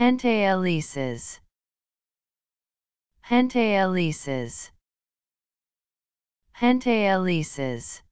Pentaelises Pentaelises Pentaelises